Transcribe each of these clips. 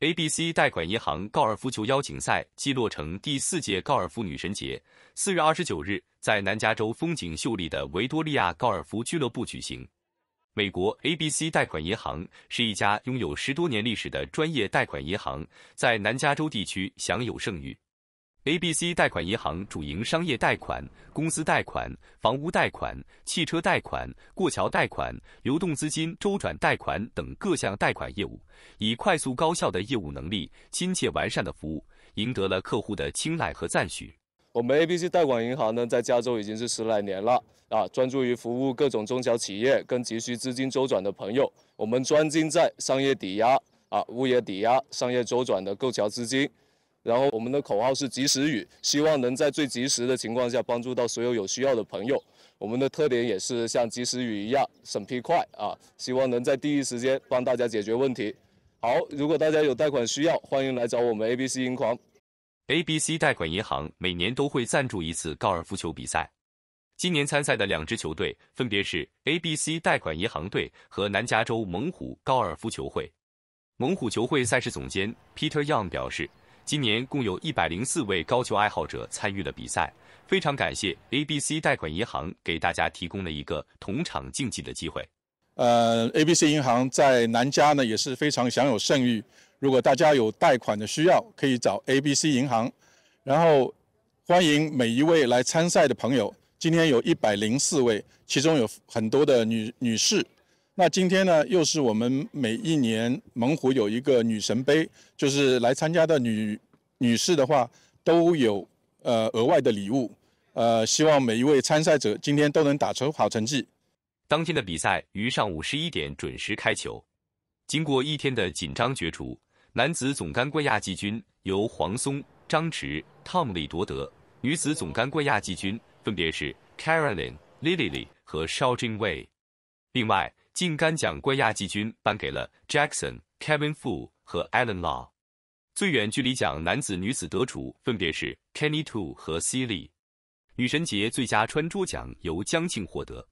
ABC 贷款银行高尔夫球邀请赛暨落成第四届高尔夫女神节，四月二十九日在南加州风景秀丽的维多利亚高尔夫俱乐部举行。美国 ABC 贷款银行是一家拥有十多年历史的专业贷款银行，在南加州地区享有盛誉。ABC 贷款银行主营商业贷款、公司贷款、房屋贷款、汽车贷款、过桥贷款、流动资金周转贷款等各项贷款业务，以快速高效的业务能力、亲切完善的服务，赢得了客户的青睐和赞许。我们 ABC 贷款银行呢，在加州已经是十来年了啊，专注于服务各种中小企业跟急需资金周转的朋友。我们专精在商业抵押啊、物业抵押、商业周转的购桥资金。然后我们的口号是及时雨，希望能在最及时的情况下帮助到所有有需要的朋友。我们的特点也是像及时雨一样，审批快啊，希望能在第一时间帮大家解决问题。好，如果大家有贷款需要，欢迎来找我们 ABC 银行。ABC 贷款银行每年都会赞助一次高尔夫球比赛，今年参赛的两支球队分别是 ABC 贷款银行队和南加州猛虎高尔夫球会。猛虎球会赛事总监 Peter Young 表示。今年共有一百零四位高球爱好者参与了比赛，非常感谢 A B C 贷款银行给大家提供了一个同场竞技的机会。呃，A B C 银行在南加呢也是非常享有盛誉。如果大家有贷款的需要，可以找 A B C 银行。然后，欢迎每一位来参赛的朋友。今天有一百零四位，其中有很多的女女士。那今天呢，又是我们每一年猛虎有一个女神杯，就是来参加的女女士的话都有呃额外的礼物，呃，希望每一位参赛者今天都能打出好成绩。当天的比赛于上午十一点准时开球。经过一天的紧张角逐，男子总杆冠亚季军由黄松、张弛、t o m 夺得；女子总杆冠亚季军分别是 Caroline、Lilyly 和 Wei。另外。净杆奖冠亚季军颁给了 Jackson、Kevin Fu 和 Alan Law。最远距离奖男子、女子得主分别是 Kenny To w 和 C Lee。女神节最佳穿着奖由江静获得。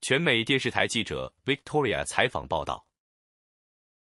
全美电视台记者 Victoria 采访报道。